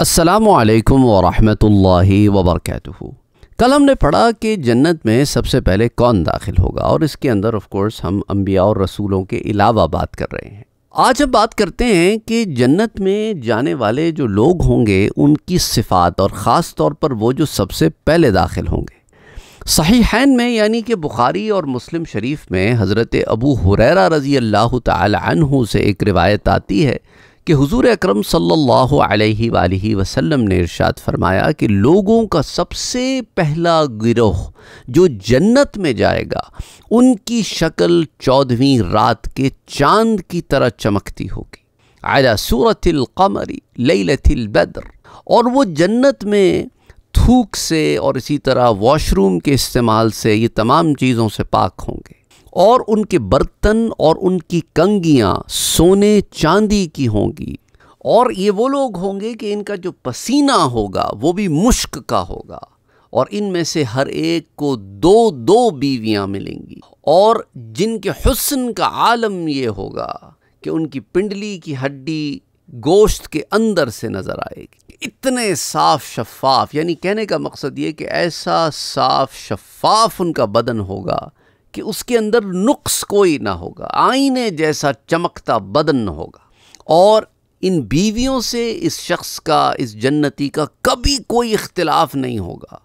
असलकम वरहि वबरक कल हमने पढ़ा कि जन्नत में सबसे पहले कौन दाखिल होगा और इसके अंदर ऑफ कोर्स हम अम्बिया और रसूलों के अलावा बात कर रहे हैं आज हम बात करते हैं कि जन्नत में जाने वाले जो लोग होंगे उनकी सिफात और ख़ास तौर पर वो जो सबसे पहले दाखिल होंगे सहीहैन में यानी कि बुखारी और मुस्लिम शरीफ में हज़रत अबू हुररा रज़ी अल्लाह तन से एक रिवायत आती है कि हुजूर अकरम सल्लल्लाहु अलैहि अलैहि वसल्लम ने इरशाद फरमाया कि लोगों का सबसे पहला गिरोह जो जन्नत में जाएगा उनकी शक्ल चौदहवीं रात के चांद की तरह चमकती होगी आला सूरतिल कमरी लैलतिल बद्र और वो जन्नत में थूक से और इसी तरह वॉशरूम के इस्तेमाल से ये तमाम चीज़ों से पाक होंगे और उनके बर्तन और उनकी कंगियाँ सोने चांदी की होंगी और ये वो लोग होंगे कि इनका जो पसीना होगा वो भी मुश्क का होगा और इनमें से हर एक को दो दो बीवियाँ मिलेंगी और जिनके हुस्न का आलम ये होगा कि उनकी पिंडली की हड्डी गोश्त के अंदर से नज़र आएगी इतने साफ शफाफ यानी कहने का मकसद ये कि ऐसा साफ शफाफ उनका बदन होगा कि उसके अंदर नुक्स कोई ना होगा आईने जैसा चमकता बदन होगा और इन बीवियों से इस शख्स का इस जन्नती का कभी कोई इख्तलाफ नहीं होगा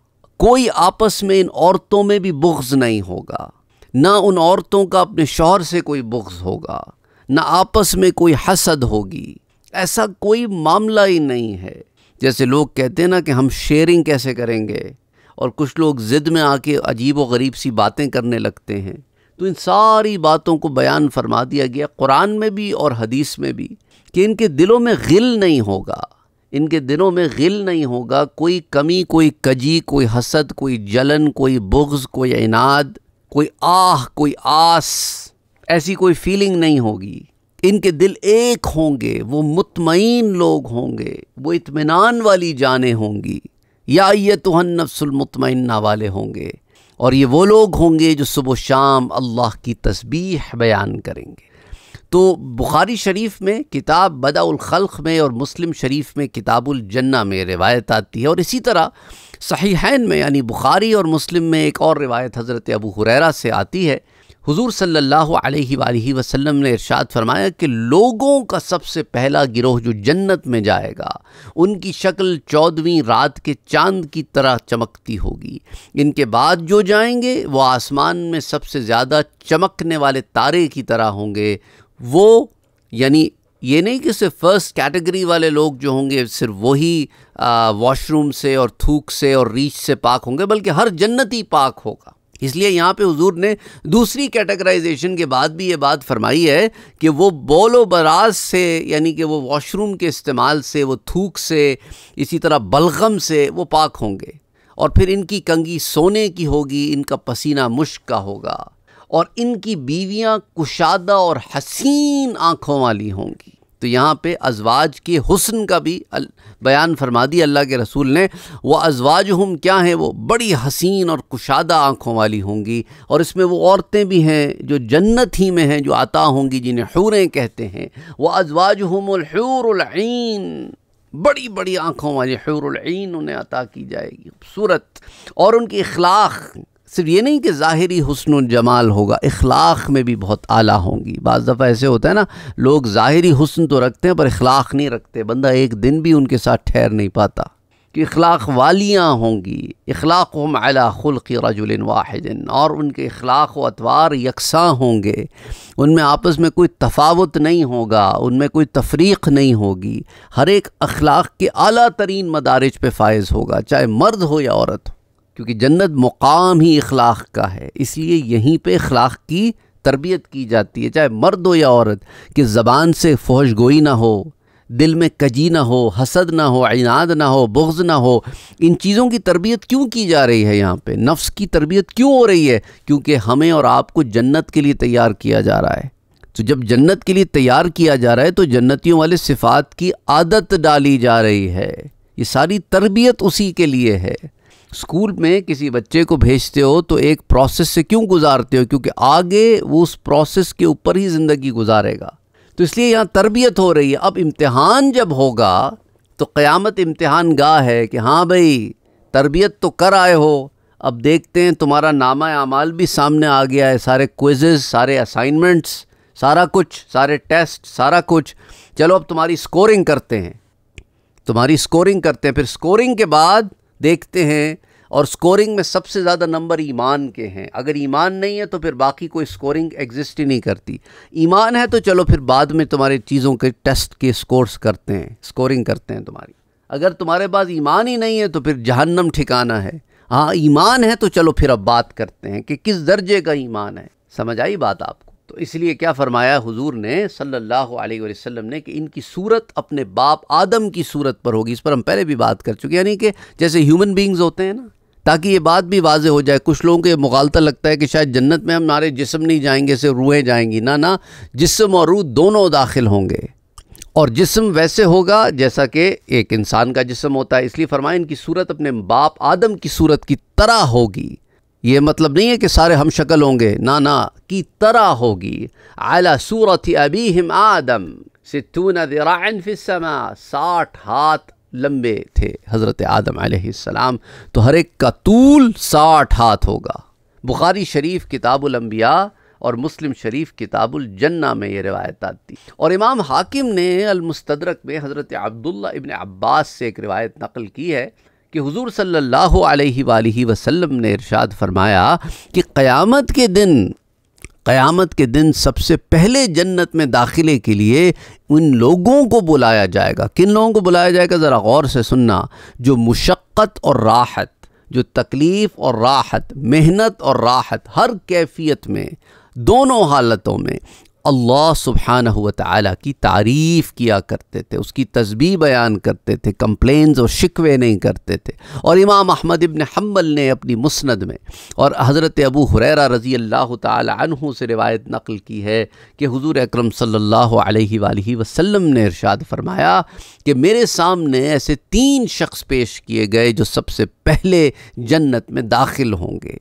कोई आपस में इन औरतों में भी बुग्ज़ नहीं होगा ना उन औरतों का अपने शोहर से कोई बुग्ज़ होगा ना आपस में कोई हसद होगी ऐसा कोई मामला ही नहीं है जैसे लोग कहते हैं ना कि हम शेयरिंग कैसे करेंगे और कुछ लोग ज़िद में आके अजीब व गरीब सी बातें करने लगते हैं तो इन सारी बातों को बयान फरमा दिया गया कुरान में भी और हदीस में भी कि इनके दिलों में गिल नहीं होगा इनके दिलों में गिल नहीं होगा कोई कमी कोई कजी कोई हसद कोई जलन कोई बुग्ज़ कोई इनाद कोई आह कोई आस ऐसी कोई फीलिंग नहीं होगी इनके दिल एक होंगे वो मुतमईन लोग होंगे वो इतमान वाली जाने होंगी या ये तो नफ्सुलमतमन्ना वाले होंगे और ये वो लोग होंगे जो सुबह शाम अल्लाह की तस्बीह बयान करेंगे तो बुखारी शरीफ में किताब बदाउलखल्क में और मुस्लिम शरीफ में किताबुलजन्ना में रिवायत आती है और इसी तरह सही में यानी बुखारी और मुस्लिम में एक और रिवायत हज़रत अबू हुरैरा से आती है हुजूर सल्लल्लाहु अलैहि वसल्लम ने इरशाद फरमाया कि लोगों का सबसे पहला गिरोह जो जन्नत में जाएगा उनकी शक्ल चौदहवीं रात के चांद की तरह चमकती होगी इनके बाद जो जाएंगे वो आसमान में सबसे ज़्यादा चमकने वाले तारे की तरह होंगे वो यानी ये नहीं कि सिर्फ फर्स्ट कैटेगरी वाले लोग जो होंगे सिर्फ वही वॉशरूम से और थूक से और रीछ से पाक होंगे बल्कि हर जन्नती पाक होगा इसलिए यहाँ पे हुजूर ने दूसरी कैटेगराइजेशन के बाद भी ये बात फरमाई है कि वो बोलो बराज से यानी कि वो वॉशरूम के इस्तेमाल से वो थूक से इसी तरह बलगम से वो पाक होंगे और फिर इनकी कंगी सोने की होगी इनका पसीना मुश्क का होगा और इनकी बीवियाँ कुशादा और हसीन आँखों वाली होंगी तो यहाँ पे अजवाज के हुसन का भी बयान फरमा दिया अल्लाह के रसूल ने वह अजवाज हम क्या हैं वो बड़ी हसीन और कुशादा आँखों वाली होंगी और इसमें वो औरतें भी हैं जो जन्नत ही में हैं जो आता होंगी जिन्हें हूरें कहते हैं वह अजवाज हमूरैन बड़ी बड़ी आँखों वाली हूरैन उन्हें अता की जाएगी खूबसूरत और उनकी अखलाक सिर्फ ये नहीं कि ज़ाहरी हसन जमाल होगा इखलाक में भी बहुत आला होंगी बज़ दफ़ा ऐसे होता है ना लोग ज़ाहरी हसन तो रखते हैं पर इखलाक नहीं रखते बंदा एक दिन भी उनके साथ ठहर नहीं पाता कि अखलाक वालियाँ होंगी अखलाक खुल की रजुल वाहिदिन और उनके अखलाक व अतवार यकसा होंगे उनमें आपस में कोई तफावत नहीं होगा उनमें कोई तफरीक नहीं होगी हर एक अखलाक के अला तरीन मदारज पर फायज़ होगा चाहे मर्द हो या औरत हो क्योंकि जन्नत मुकाम ही इखलाक का है इसलिए यहीं पे इखलाक की तरबियत की जाती है चाहे मर्द हो या औरत कि ज़बान से फौश गोई ना हो दिल में कजी ना हो हसद ना हो इनाद ना हो बुग्ज़ ना हो इन चीज़ों की तरबियत क्यों की जा रही है यहाँ पे नफ्स की तरबियत क्यों हो रही है क्योंकि हमें और आपको जन्नत के लिए तैयार किया जा रहा है तो जब जन्नत के लिए तैयार किया जा रहा है तो जन्नतियों वाले सिफात की आदत डाली जा रही है ये सारी तरबियत उसी के लिए है स्कूल में किसी बच्चे को भेजते हो तो एक प्रोसेस से क्यों गुजारते हो क्योंकि आगे वो उस प्रोसेस के ऊपर ही ज़िंदगी गुजारेगा तो इसलिए यहाँ तरबियत हो रही है अब इम्तहान जब होगा तो क़यामत इम्तहान गाह है कि हाँ भाई तरबियत तो कर आए हो अब देखते हैं तुम्हारा नामा अमाल भी सामने आ गया है सारे क्विजेज़ सारे असाइनमेंट्स सारा कुछ सारे टेस्ट सारा कुछ चलो अब तुम्हारी स्कोरिंग करते हैं तुम्हारी स्कोरिंग करते हैं फिर स्कोरिंग के बाद देखते हैं और स्कोरिंग में सबसे ज़्यादा नंबर ईमान के हैं अगर ईमान नहीं है तो फिर बाकी कोई स्कोरिंग एग्जिस्ट ही नहीं करती ईमान है तो चलो फिर बाद में तुम्हारे चीज़ों के टेस्ट के स्कोर्स करते हैं स्कोरिंग करते हैं तुम्हारी अगर तुम्हारे पास ईमान ही नहीं है तो फिर जहन्नम ठिकाना है हाँ ईमान है तो चलो फिर अब बात करते हैं कि किस दर्जे का ईमान है समझ आई बात आपको तो इसलिए क्या फरमाया हुजूर ने सल्लल्लाहु अलैहि वसल्लम ने कि इनकी सूरत अपने बाप आदम की सूरत पर होगी इस पर हम पहले भी बात कर चुके यानी कि जैसे ह्यूमन बींग्स होते हैं ना ताकि ये बात भी वाज हो जाए कुछ लोगों को ये मुगालता लगता है कि शायद जन्नत में हमारे जिसम नहीं जाएंगे से रूहें जाएंगी ना ना जिसम और रूह दोनों दाखिल होंगे और जिसम वैसे होगा जैसा कि एक इंसान का जिसम होता है इसलिए फरमाया इनकी सूरत अपने बाप आदम की सूरत की तरह होगी ये मतलब नहीं है कि सारे हम शक्ल होंगे ना ना की तरह होगी आला सूरत अबीहिम आदम सितून साठ हाथ लंबे थे हज़रत आदम आसमाम तो हर एक का तूल साठ हाथ होगा बुखारी शरीफ किताबुल और मुस्लिम शरीफ किताबुल जन्ना में ये रिवायत आती और इमाम हाकिम ने अलमस्तरक में हज़रत अब्दुल्ला इबन अब्बास से एक रिवायत नकल की है कि हुजूर सल्लल्लाहु अलैहि सल्ला वसल्लम ने इरशाद फरमाया कि क़यामत के दिन क़यामत के दिन सबसे पहले जन्नत में दाखिले के लिए उन लोगों को बुलाया जाएगा किन लोगों को बुलाया जाएगा ज़रा गौर से सुनना जो मुशक्क़त और राहत जो तकलीफ़ और राहत मेहनत और राहत हर कैफियत में दोनों हालतों में अल्लाह सुबहान ताली की तारीफ़ किया करते थे उसकी तस्बी बयान करते थे कंप्लेंस और शिकवे नहीं करते थे और इमाम अहमद इबन हम्बल ने अपनी मुस्ंद में और हज़रत अबू हुररा रज़ी अल्लाह तहु से रिवायत नकल की है कि हजूर अक्रम सल्लल्लाहु वसम ने इरशाद फरमाया कि मेरे सामने ऐसे तीन शख्स पेश किए गए जो सबसे पहले जन्नत में दाखिल होंगे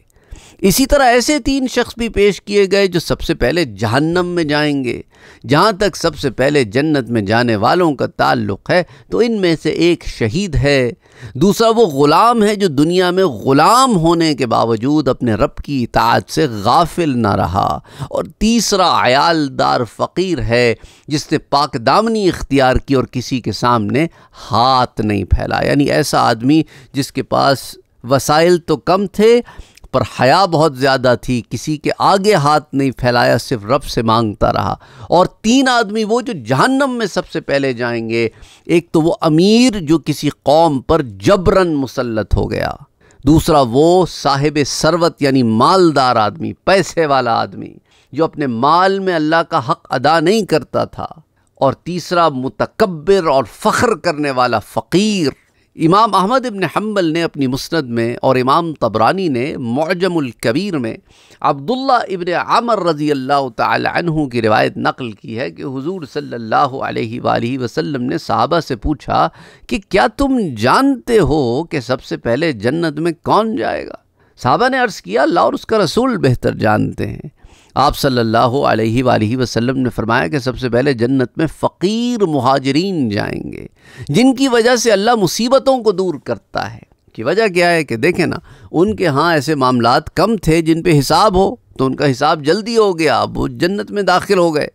इसी तरह ऐसे तीन शख्स भी पेश किए गए जो सबसे पहले जहन्नम में जाएंगे जहाँ तक सबसे पहले जन्नत में जाने वालों का ताल्लुक़ है तो इनमें से एक शहीद है दूसरा वो ग़ुलाम है जो दुनिया में ग़ुलाम होने के बावजूद अपने रब की इताज से गाफिल ना रहा और तीसरा आयालदार फ़कीर है जिसने पाक दामनी इख्तियार की और किसी के सामने हाथ नहीं फैला यानी ऐसा आदमी जिसके पास वसाइल तो कम थे पर हया बहुत ज़्यादा थी किसी के आगे हाथ नहीं फैलाया सिर्फ रब से मांगता रहा और तीन आदमी वो जो जहन्नम में सबसे पहले जाएंगे एक तो वो अमीर जो किसी कौम पर जबरन मुसलत हो गया दूसरा वो साहिब सरवत यानी मालदार आदमी पैसे वाला आदमी जो अपने माल में अल्लाह का हक अदा नहीं करता था और तीसरा मुतकबर और फ़ख्र करने वाला फ़कीर इमाम अहमद इबन हम्बल ने अपनी मुस्ंद में और इमाम तबरानी ने कबीर में अब्दुल्ला इबन आमर रज़ी अल्लाह तहु की रिवायत नकल की है कि हुजूर सल्लल्लाहु अलैहि सल्ला वसल्लम ने साहबा से पूछा कि क्या तुम जानते हो कि सबसे पहले जन्नत में कौन जाएगा साहबा ने अर्ज़ किया अल्लाह और उसका रसूल बेहतर जानते हैं आप सल्लल्लाहु अलैहि सल्ला वसल्लम ने फरमाया कि सबसे पहले जन्नत में फ़कीर महाजरीन जाएंगे जिनकी वजह से अल्लाह मुसीबतों को दूर करता है कि वजह क्या है कि देखें ना उनके यहाँ ऐसे मामला कम थे जिन पे हिसाब हो तो उनका हिसाब जल्दी हो गया वो जन्नत में दाखिल हो गए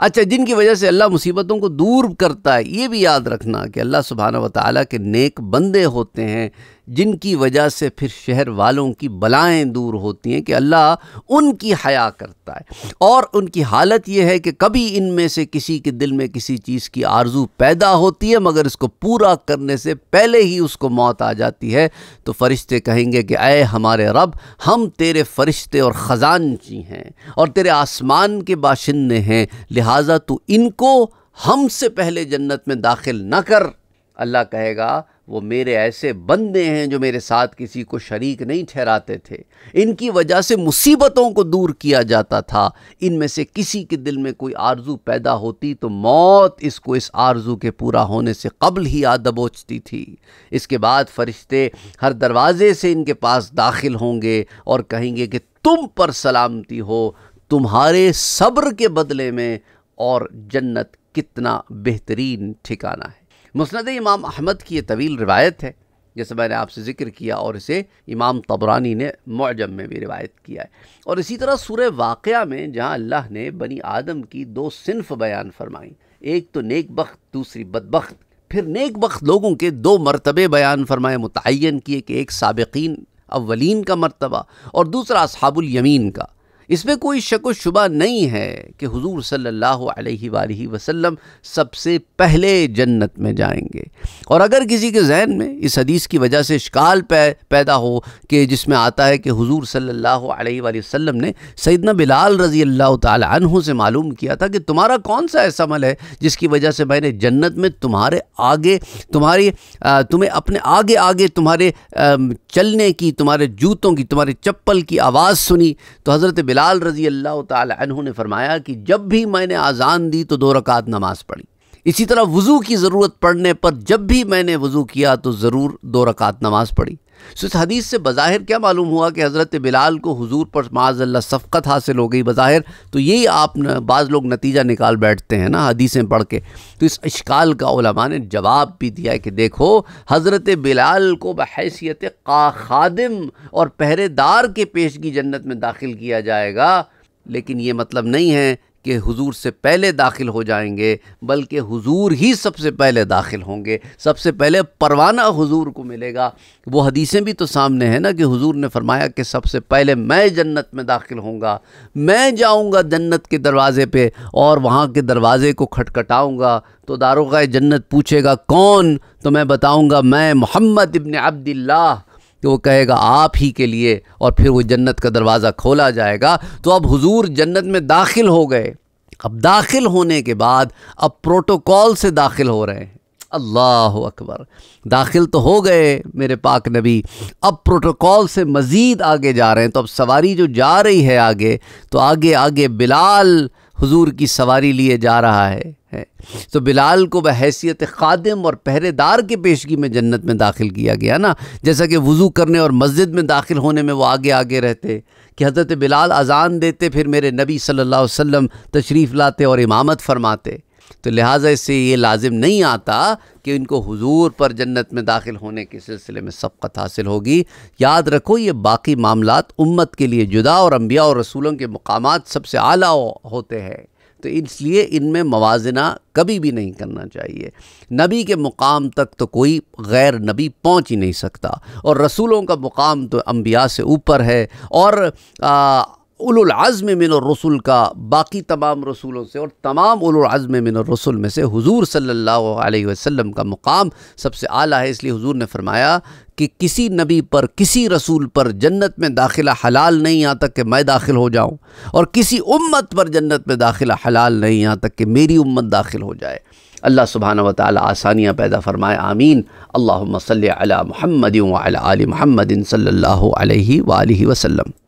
अच्छा जिनकी वजह से अल्लाह मुसीबतों को दूर करता है ये भी याद रखना कि अल्लाह सुबहाना वाली के नेक बंदे होते हैं जिनकी वजह से फिर शहर वालों की बलाएं दूर होती हैं कि अल्लाह उनकी हया करता है और उनकी हालत यह है कि कभी इनमें से किसी के दिल में किसी चीज़ की आरजू पैदा होती है मगर इसको पूरा करने से पहले ही उसको मौत आ जाती है तो फरिश्ते कहेंगे कि अय हमारे रब हम तेरे फरिश्ते और ख़जानची हैं और तेरे आसमान के बाशिंदे हैं लिहाजा तो इनको हमसे पहले जन्नत में दाखिल न कर अल्लाह कहेगा वो मेरे ऐसे बंदे हैं जो मेरे साथ किसी को शरीक नहीं ठहराते थे इनकी वजह से मुसीबतों को दूर किया जाता था इनमें से किसी के दिल में कोई आरजू पैदा होती तो मौत इसको इस आरजू के पूरा होने से कबल ही आ दबोचती थी इसके बाद फरिश्ते हर दरवाज़े से इनके पास दाखिल होंगे और कहेंगे कि तुम पर सलामती हो तुम्हारे सब्र के बदले में और जन्नत कितना बेहतरीन ठिकाना है मुस्ंद इमाम अहमद की ये तवील रिवायत है जैसे मैंने आपसे ज़िक्र किया और इसे इमाम तबरानी ने मौजम में भी रिवायत किया है और इसी तरह सूर वाक़ में जहाँ अल्लाह ने बनी आदम की दो सिनफ बयान फरमाई एक तो नेक बख्त दूसरी बदबख्त फिर नेक बख्त लोगों के दो मरतबे बयान फरमाए मुतन किए कि एक सबकिन अवलिन का मरतबा और दूसरा असहाबुल यमीन का इसमें कोई शक व शुबा नहीं है कि हुजूर सल्लल्लाहु अलैहि वसल्लम सबसे पहले जन्नत में जाएंगे और अगर किसी के जहन में इस हदीस की वजह से शिकाल पै, पैदा हो कि जिसमें आता है कि हुजूर सल्लल्लाहु अलैहि वसल्लम ने सैदना बिलाल रज़ी अल्लाह तु से मालूम किया था कि तुम्हारा कौन सा ऐसा अमल है जिसकी वजह से मैंने जन्नत में तुम्हारे आगे तुम्हारी तुम्हें अपने आगे आगे तुम्हारे चलने की तुम्हारे जूतों की तुम्हारे चप्पल की आवाज़ सुनी तो हज़रत बिलाल बिलाल रज़ी अल्लाह तु ने फरमाया कि जब भी मैंने आज़ान दी तो दो रकात नमाज़ पढ़ी इसी तरह वज़ू की ज़रूरत पड़ने पर जब भी मैंने वज़ू किया तो ज़रूर दो रकात नमाज़ पढ़ी सो तो इस हदीस से बज़ाहिर क्या मालूम हुआ कि हज़रत बिलाल को हुजूर पर माजल्ला शफ़क़त हासिल हो गई बज़ाहिर तो यही आप बाज़ लोग नतीजा निकाल बैठते हैं ना हदीसें पढ़ के तो इस इश्काल का ने जवाब भी दिया कि देखो हज़रत बिलाल को बहसीत का खादिम और पहरेदार के पेशगी जन्नत में दाखिल किया जाएगा लेकिन ये मतलब नहीं है कि हुजूर से पहले दाखिल हो जाएंगे बल्कि हुजूर ही सबसे पहले दाखिल होंगे सबसे पहले परवाना हुजूर को मिलेगा वो हदीसें भी तो सामने हैं ना कि हुजूर ने फरमाया कि सबसे पहले मैं जन्नत में दाखिल होऊंगा मैं जाऊंगा जन्नत के दरवाज़े पे और वहाँ के दरवाज़े को खटखटाऊंगा तो दारोगा जन्नत पूछेगा कौन तो मैं बताऊँगा मैं मोहम्मद इबन अब्दिल्ला कि वो कहेगा आप ही के लिए और फिर वो जन्नत का दरवाज़ा खोला जाएगा तो अब हुजूर जन्नत में दाखिल हो गए अब दाखिल होने के बाद अब प्रोटोकॉल से दाखिल हो रहे हैं अल्लाह अकबर दाखिल तो हो गए मेरे पाक नबी अब प्रोटोकॉल से मज़ीद आगे जा रहे हैं तो अब सवारी जो जा रही है आगे तो आगे आगे बिलाल हुजूर की सवारी लिए जा रहा है है तो बिलाल को बहसीत खादम और पहरेदार के पेशगी में जन्नत में दाखिल किया गया ना जैसा कि वज़ू करने और मस्जिद में दाखिल होने में वो आगे आगे रहते कि हज़रत बिलाल अजान देते फिर मेरे नबी सल्ला वम तशरीफ़ लाते और इमामत फरमाते तो लिहाजा इससे ये लाजिम नहीं आता कि इनको हुजूर पर जन्नत में दाखिल होने के सिलसिले में सबकत हासिल होगी याद रखो ये बाकी मामला उम्मत के लिए जुदा और अम्बिया और रसूलों के मकाम सबसे आला हो, होते हैं तो इसलिए इनमें मवाजना कभी भी नहीं करना चाहिए नबी के मुकाम तक तो कोई गैर नबी पहुंच ही नहीं सकता और रसूलों का मुकाम तो अम्बिया से ऊपर है और आ, उलज़म मिन रसूल का बाकी तमाम रसूलों से और तमाम उलज़म मिन रसूल में से हुजूर सल्लल्लाहु अलैहि वसल्लम का मुकाम सबसे आला है इसलिए हुजूर ने फरमाया कि किसी नबी पर किसी रसूल पर जन्नत में दाखिला हलाल नहीं यहाँ तक कि मैं दाखिल हो जाऊँ और किसी उम्मत पर जन्नत में दाखिला हलाल नहीं यहाँ तक कि मेरी उम्मत दाखिल हो जाए अल्लाह सुबहाना व आसानियाँ पैदा फरमाए आमीन अल्लाम सल महमद महमदिन सल्ला वसम